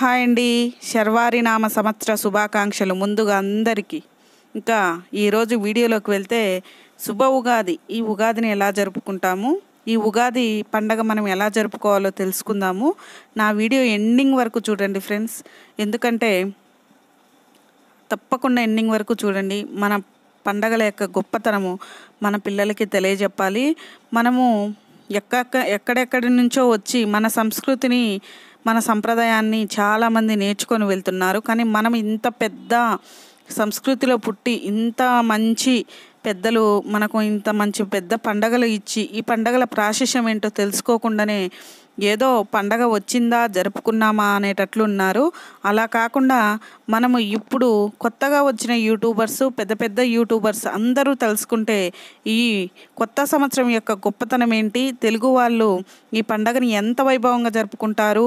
hi అండి శర్వారి నామ సంవత్సర శుభాకాంక్షలు ముందుగా అందరికీ ఇంకా ఈరోజు వీడియోలోకి వెళ్తే శుభ ఉగాది ఈ ఉగాదిని ఎలా జరుపుకుంటాము ఈ ఉగాది పండగ మనం ఎలా జరుపుకోవాలో తెలుసుకుందాము నా వీడియో ఎండింగ్ వరకు చూడండి ఫ్రెండ్స్ ఎందుకంటే తప్పకుండా ఎండింగ్ వరకు చూడండి మన పండగల యొక్క గొప్పతనము మన పిల్లలకి తెలియజెప్పాలి మనము ఎక్క ఎక్కడెక్కడి నుంచో వచ్చి మన సంస్కృతిని మన సంప్రదాయాన్ని చాలామంది నేర్చుకొని వెళ్తున్నారు కానీ మనం ఇంత పెద్ద సంస్కృతిలో పుట్టి ఇంత మంచి పెద్దలు మనకు ఇంత మంచి పెద్ద పండగలు ఇచ్చి ఈ పండగల ప్రాశస్యం ఏంటో తెలుసుకోకుండానే ఏదో పండగ వచ్చిందా జరుపుకున్నామా అనేటట్లు ఉన్నారు అలా కాకుండా మనము ఇప్పుడు కొత్తగా వచ్చిన యూట్యూబర్స్ పెద్ద పెద్ద యూట్యూబర్స్ అందరూ తెలుసుకుంటే ఈ కొత్త సంవత్సరం యొక్క గొప్పతనం ఏంటి తెలుగు వాళ్ళు ఈ పండగని ఎంత వైభవంగా జరుపుకుంటారు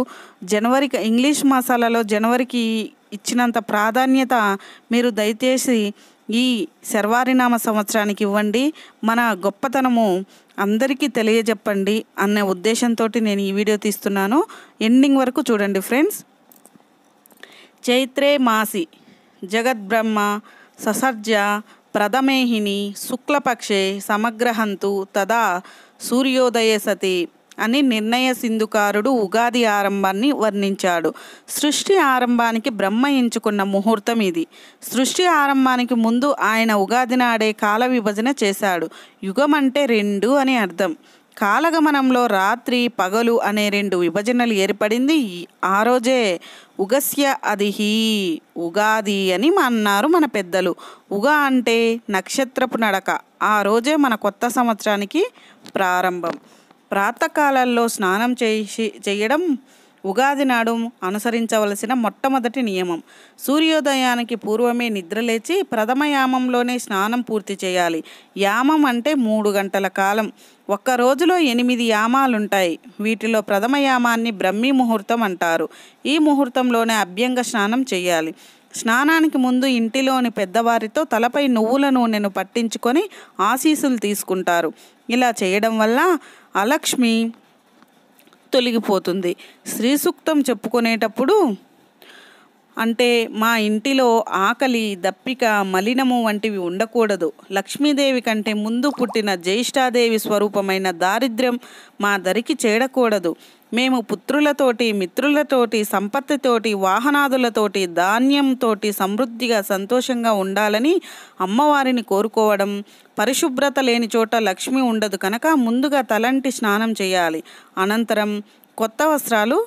జనవరికి ఇంగ్లీష్ మాసాలలో జనవరికి ఇచ్చినంత ప్రాధాన్యత మీరు దయచేసి ఈ శర్వారినామ సంవత్సరానికి ఇవ్వండి మన గొప్పతనము అందరికీ తెలియజెప్పండి అనే ఉద్దేశంతో నేను ఈ వీడియో తీస్తున్నాను ఎండింగ్ వరకు చూడండి ఫ్రెండ్స్ చైత్రే మాసి జగద్బ్రహ్మ ససర్జ ప్రథమేహిని శుక్లపక్షే సమగ్రహంతు తదా సూర్యోదయ సతి అని నిర్ణయ సింధుకారుడు ఉగాది ఆరంభాన్ని వర్ణించాడు సృష్టి ఆరంభానికి బ్రహ్మ ఎంచుకున్న ముహూర్తం ఇది సృష్టి ఆరంభానికి ముందు ఆయన ఉగాది నాడే కాల విభజన చేశాడు యుగం అంటే రెండు అని అర్థం కాలగమనంలో రాత్రి పగలు అనే రెండు విభజనలు ఏర్పడింది ఆ రోజే ఉగస్య అదిహి ఉగాది అని అన్నారు మన పెద్దలు ఉగా అంటే నక్షత్రపు నడక ఆ రోజే మన కొత్త సంవత్సరానికి ప్రారంభం ప్రాతకాలలో స్నానం చేసి చేయడం ఉగాది నాడు అనుసరించవలసిన మొట్టమొదటి నియమం సూర్యోదయానికి పూర్వమే నిద్రలేచి ప్రథమ యామంలోనే స్నానం పూర్తి చేయాలి యామం అంటే మూడు గంటల కాలం ఒక్క రోజులో ఎనిమిది యామాలుంటాయి వీటిలో ప్రథమ యామాన్ని బ్రహ్మీ ముహూర్తం అంటారు ఈ ముహూర్తంలోనే అభ్యంగ స్నానం చేయాలి స్నానానికి ముందు ఇంటిలోని పెద్దవారితో తలపై నువ్వుల నూనెను పట్టించుకొని ఆశీస్సులు తీసుకుంటారు ఇలా చేయడం వల్ల అలక్ష్మి తొలగిపోతుంది శ్రీ సూక్తం చెప్పుకునేటప్పుడు అంటే మా ఇంటిలో ఆకలి దప్పిక మలినము వంటివి ఉండకూడదు లక్ష్మీదేవి కంటే ముందు పుట్టిన జ్యేష్ఠాదేవి స్వరూపమైన దారిద్ర్యం మా దరికి చేరకూడదు మేము పుత్రులతోటి మిత్రులతోటి సంపత్తితోటి వాహనాదులతోటి ధాన్యంతోటి సమృద్ధిగా సంతోషంగా ఉండాలని అమ్మవారిని కోరుకోవడం పరిశుభ్రత లేని చోట లక్ష్మి ఉండదు కనుక ముందుగా తలంటి స్నానం చేయాలి అనంతరం కొత్త వస్త్రాలు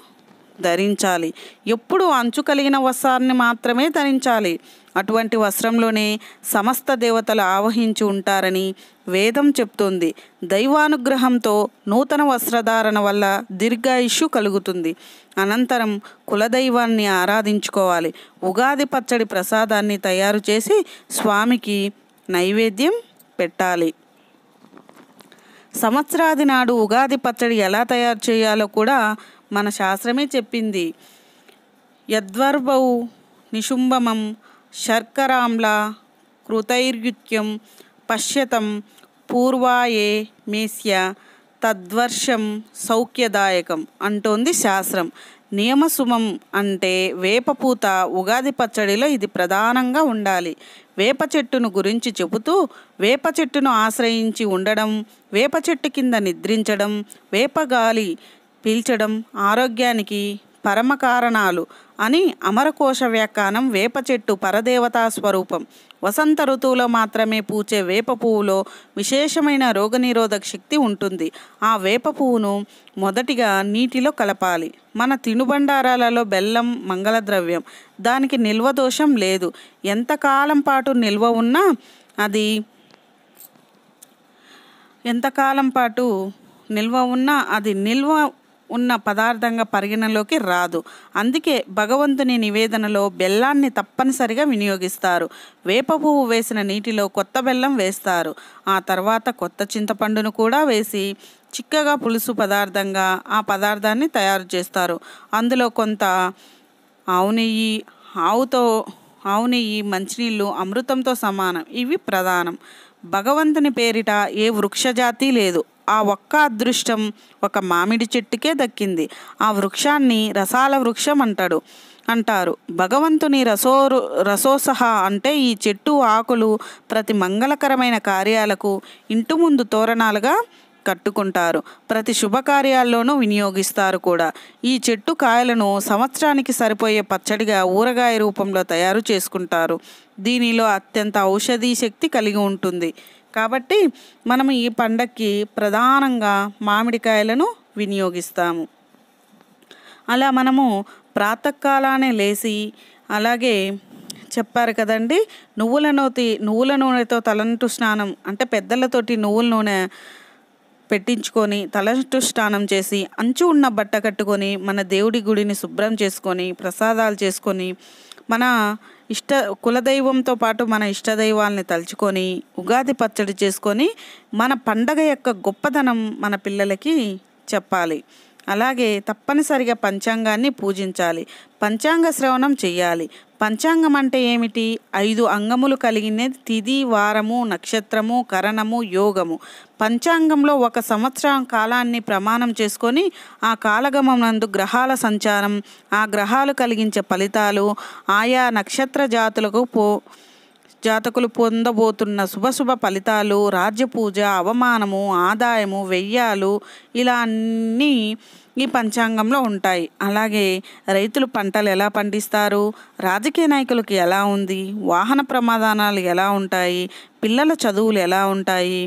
ధరించాలి ఎప్పుడు అంచు కలిగిన వస్త్రాన్ని మాత్రమే ధరించాలి అటువంటి వస్త్రంలోనే సమస్త దేవతలు ఆవహించి ఉంటారని వేదం చెప్తుంది దైవానుగ్రహంతో నూతన వస్త్రధారణ వల్ల దీర్ఘాయుష్యు కలుగుతుంది అనంతరం కులదైవాన్ని ఆరాధించుకోవాలి ఉగాది పచ్చడి ప్రసాదాన్ని తయారు చేసి స్వామికి నైవేద్యం పెట్టాలి సంవత్సరాది నాడు ఉగాది పచ్చడి ఎలా తయారు చేయాలో కూడా మన శాస్త్రమే చెప్పింది యద్వర్భౌ నిశుంభమం శర్కరాంలా కృతైర్యుత్యం పశ్యతం పూర్వాయే మేస్య తద్వర్షం సౌఖ్యదాయకం అంటోంది శాస్త్రం నియమసుమం అంటే వేపపూత ఉగాది పచ్చడిలో ఇది ప్రధానంగా ఉండాలి వేప చెట్టును గురించి చెబుతూ వేప చెట్టును ఆశ్రయించి ఉండడం వేప చెట్టు కింద నిద్రించడం వేపగాలి పీల్చడం ఆరోగ్యానికి పరమకారణాలు అని అమరకోశ వ్యాఖ్యానం వేప చెట్టు పరదేవతా స్వరూపం వసంత ఋతువులో మాత్రమే పూచే వేప పువ్వులో విశేషమైన రోగనిరోధక శక్తి ఉంటుంది ఆ వేప పువ్వును మొదటిగా నీటిలో కలపాలి మన తినుబండారాలలో బెల్లం మంగళద్రవ్యం దానికి నిల్వ దోషం లేదు ఎంతకాలం పాటు నిల్వ ఉన్నా అది ఎంతకాలం పాటు నిల్వ ఉన్నా అది నిల్వ ఉన్న పదార్థంగా పరిగణలోకి రాదు అందుకే భగవంతుని నివేదనలో బెల్లాన్ని తప్పనిసరిగా వినియోగిస్తారు వేప పువ్వు వేసిన నీటిలో కొత్త బెల్లం వేస్తారు ఆ తర్వాత కొత్త చింతపండును కూడా వేసి చిక్కగా పులుసు పదార్థంగా ఆ పదార్థాన్ని తయారు చేస్తారు అందులో కొంత ఆవు నెయ్యి ఆవుతో ఆవు నెయ్యి మంచినీళ్ళు అమృతంతో సమానం ఇవి ప్రధానం భగవంతుని పేరిట ఏ వృక్షజాతి లేదు ఆ ఒక్క అదృష్టం ఒక మామిడి చెట్టుకే దక్కింది ఆ వృక్షాన్ని రసాల వృక్షం అంటాడు అంటారు భగవంతుని రసో రసోసహ అంటే ఈ చెట్టు ఆకులు ప్రతి మంగళకరమైన కార్యాలకు ఇంటి ముందు తోరణాలుగా కట్టుకుంటారు ప్రతి శుభకార్యాల్లోనూ వినియోగిస్తారు కూడా ఈ చెట్టు కాయలను సంవత్సరానికి సరిపోయే పచ్చడిగా ఊరగాయ రూపంలో తయారు చేసుకుంటారు దీనిలో అత్యంత ఔషధీ శక్తి కలిగి ఉంటుంది కాబట్టి మనం ఈ పండక్కి ప్రధానంగా మామిడికాయలను వినియోగిస్తాము అలా మనము ప్రాతకాలానే లేచి అలాగే చెప్పారు కదండి నువ్వుల నూతి నువ్వుల నూనెతో తలంటు స్నానం అంటే పెద్దలతోటి నువ్వుల నూనె పెట్టించుకొని తలంటు స్నానం చేసి అంచు ఉన్న బట్ట కట్టుకొని మన దేవుడి గుడిని శుభ్రం చేసుకొని ప్రసాదాలు చేసుకొని మన ఇష్ట కులదైవంతో పాటు మన ఇష్టదైవాల్ని తలుచుకొని ఉగాది పచ్చడి చేసుకొని మన పండగ యొక్క గొప్పతనం మన పిల్లలకి చెప్పాలి అలాగే తప్పనిసరిగా పంచాంగాన్ని పూజించాలి పంచాంగ శ్రవణం చేయాలి పంచాంగం అంటే ఏమిటి ఐదు అంగములు కలిగిన తిది వారము నక్షత్రము కరణము యోగము పంచాంగంలో ఒక సంవత్సరం కాలాన్ని ప్రమాణం చేసుకొని ఆ కాలగమం నందు గ్రహాల సంచారం ఆ గ్రహాలు కలిగించే ఫలితాలు ఆయా నక్షత్ర జాతులకు పో జాతకులు పొందబోతున్న శుభశుభ ఫలితాలు రాజ్యపూజ అవమానము ఆదాయము వెయ్యాలు ఇలా అన్నీ ఈ పంచాంగంలో ఉంటాయి అలాగే రైతులు పంటలు ఎలా పండిస్తారు రాజకీయ నాయకులకు ఎలా ఉంది వాహన ప్రమాదాలు ఎలా ఉంటాయి పిల్లల చదువులు ఎలా ఉంటాయి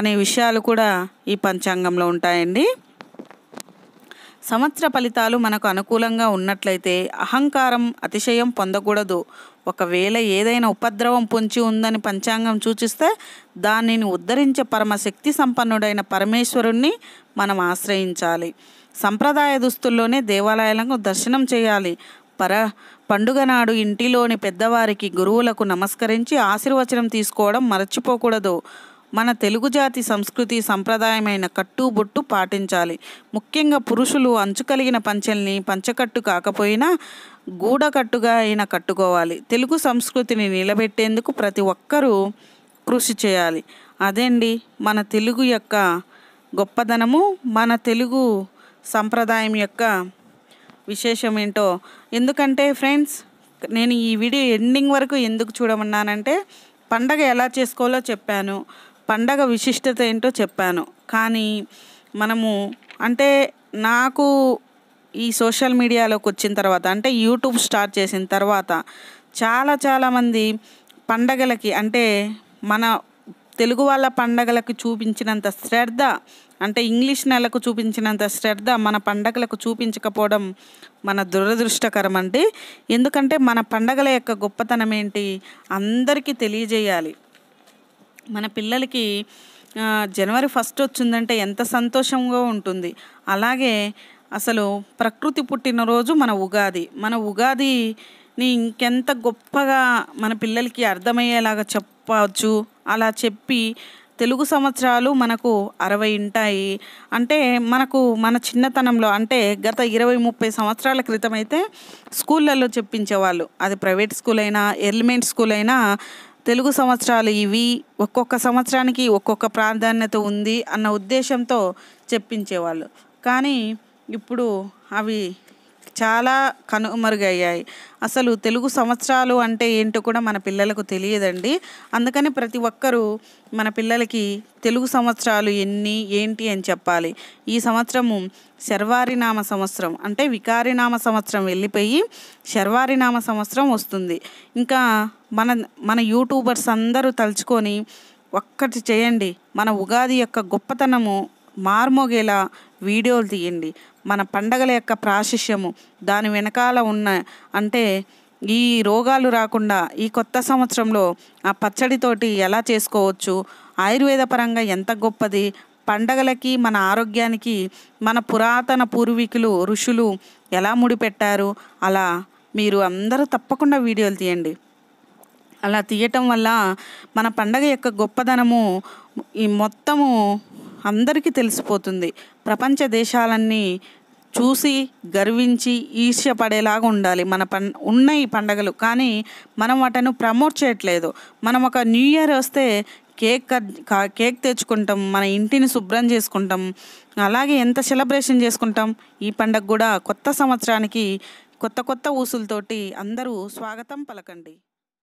అనే విషయాలు కూడా ఈ పంచాంగంలో ఉంటాయండి సంవత్సర ఫలితాలు మనకు అనుకూలంగా ఉన్నట్లయితే అహంకారం అతిశయం పొందకూడదు ఒకవేళ ఏదైనా ఉపద్రవం పొంచి ఉందని పంచాంగం సూచిస్తే దానిని ఉద్ధరించే పరమశక్తి సంపన్నుడైన పరమేశ్వరుణ్ణి మనం ఆశ్రయించాలి సంప్రదాయ దుస్తుల్లోనే దేవాలయాలకు దర్శనం చేయాలి పర పండుగ నాడు ఇంటిలోని పెద్దవారికి గురువులకు నమస్కరించి ఆశీర్వచనం తీసుకోవడం మర్చిపోకూడదు మన తెలుగు జాతి సంస్కృతి సంప్రదాయమైన కట్టుబొట్టు పాటించాలి ముఖ్యంగా పురుషులు అంచు కలిగిన పంచెల్ని పంచకట్టు కాకపోయినా గూడకట్టుగా అయినా కట్టుకోవాలి తెలుగు సంస్కృతిని నిలబెట్టేందుకు ప్రతి ఒక్కరూ కృషి చేయాలి అదేండి మన తెలుగు యొక్క గొప్పదనము మన తెలుగు సంప్రదాయం యొక్క విశేషం ఏంటో ఎందుకంటే ఫ్రెండ్స్ నేను ఈ వీడియో ఎండింగ్ వరకు ఎందుకు చూడమన్నానంటే పండగ ఎలా చేసుకోవాలో చెప్పాను పండగ విశిష్టత ఏంటో చెప్పాను కానీ మనము అంటే నాకు ఈ సోషల్ మీడియాలోకి వచ్చిన తర్వాత అంటే యూట్యూబ్ స్టార్ట్ చేసిన తర్వాత చాలా చాలామంది పండగలకి అంటే మన తెలుగు వాళ్ళ పండగలకు చూపించినంత శ్రద్ధ అంటే ఇంగ్లీష్ నెలకు చూపించినంత శ్రద్ధ మన పండగలకు చూపించకపోవడం మన దురదృష్టకరం అండి ఎందుకంటే మన పండగల యొక్క గొప్పతనం ఏంటి అందరికీ తెలియజేయాలి మన పిల్లలకి జనవరి ఫస్ట్ వచ్చిందంటే ఎంత సంతోషంగా ఉంటుంది అలాగే అసలు ప్రకృతి పుట్టినరోజు మన ఉగాది మన ఉగాదిని ఇంకెంత గొప్పగా మన పిల్లలకి అర్థమయ్యేలాగా చెప్పవచ్చు అలా చెప్పి తెలుగు సంవత్సరాలు మనకు అరవై ఉంటాయి అంటే మనకు మన చిన్నతనంలో అంటే గత ఇరవై ముప్పై సంవత్సరాల క్రితం అయితే స్కూళ్ళల్లో చెప్పించేవాళ్ళు అది ప్రైవేట్ స్కూల్ అయినా ఎలిమెంట్ స్కూల్ అయినా తెలుగు సంవత్సరాలు ఇవి ఒక్కొక్క సంవత్సరానికి ఒక్కొక్క ప్రాధాన్యత ఉంది అన్న ఉద్దేశంతో చెప్పించేవాళ్ళు కానీ ఇప్పుడు అవి చాలా కనుమరుగయ్యాయి అసలు తెలుగు సంవత్సరాలు అంటే ఏంటో కూడా మన పిల్లలకు తెలియదండి అందుకని ప్రతి ఒక్కరూ మన పిల్లలకి తెలుగు సంవత్సరాలు ఎన్ని ఏంటి అని చెప్పాలి ఈ సంవత్సరము శర్వారినామ సంవత్సరం అంటే వికారినామ సంవత్సరం వెళ్ళిపోయి శర్వారినామ సంవత్సరం వస్తుంది ఇంకా మన మన యూట్యూబర్స్ అందరూ తలుచుకొని ఒక్కటి చేయండి మన ఉగాది యొక్క గొప్పతనము మార్మోగేలా వీడియోలు తీయండి మన పండగల యొక్క ప్రాశిష్యము దాని వెనకాల ఉన్న అంటే ఈ రోగాలు రాకుండా ఈ కొత్త సంవత్సరంలో ఆ పచ్చడితోటి ఎలా చేసుకోవచ్చు ఆయుర్వేద పరంగా ఎంత గొప్పది పండగలకి మన ఆరోగ్యానికి మన పురాతన పూర్వీకులు ఋషులు ఎలా ముడిపెట్టారు అలా మీరు అందరూ తప్పకుండా వీడియోలు తీయండి అలా తీయటం వల్ల మన పండగ యొక్క గొప్పదనము ఈ మొత్తము అందరికీ తెలిసిపోతుంది ప్రపంచ దేశాలన్నీ చూసి గర్వించి ఈర్ష్యపడేలాగా ఉండాలి మన పం ఉన్న ఈ పండగలు కానీ మనం వాటిని ప్రమోట్ చేయట్లేదు మనం ఒక న్యూ ఇయర్ వస్తే కేక్ కేక్ తెచ్చుకుంటాం మన ఇంటిని శుభ్రం చేసుకుంటాం అలాగే ఎంత సెలబ్రేషన్ చేసుకుంటాం ఈ పండగ కూడా కొత్త సంవత్సరానికి కొత్త కొత్త ఊసులతోటి అందరూ స్వాగతం పలకండి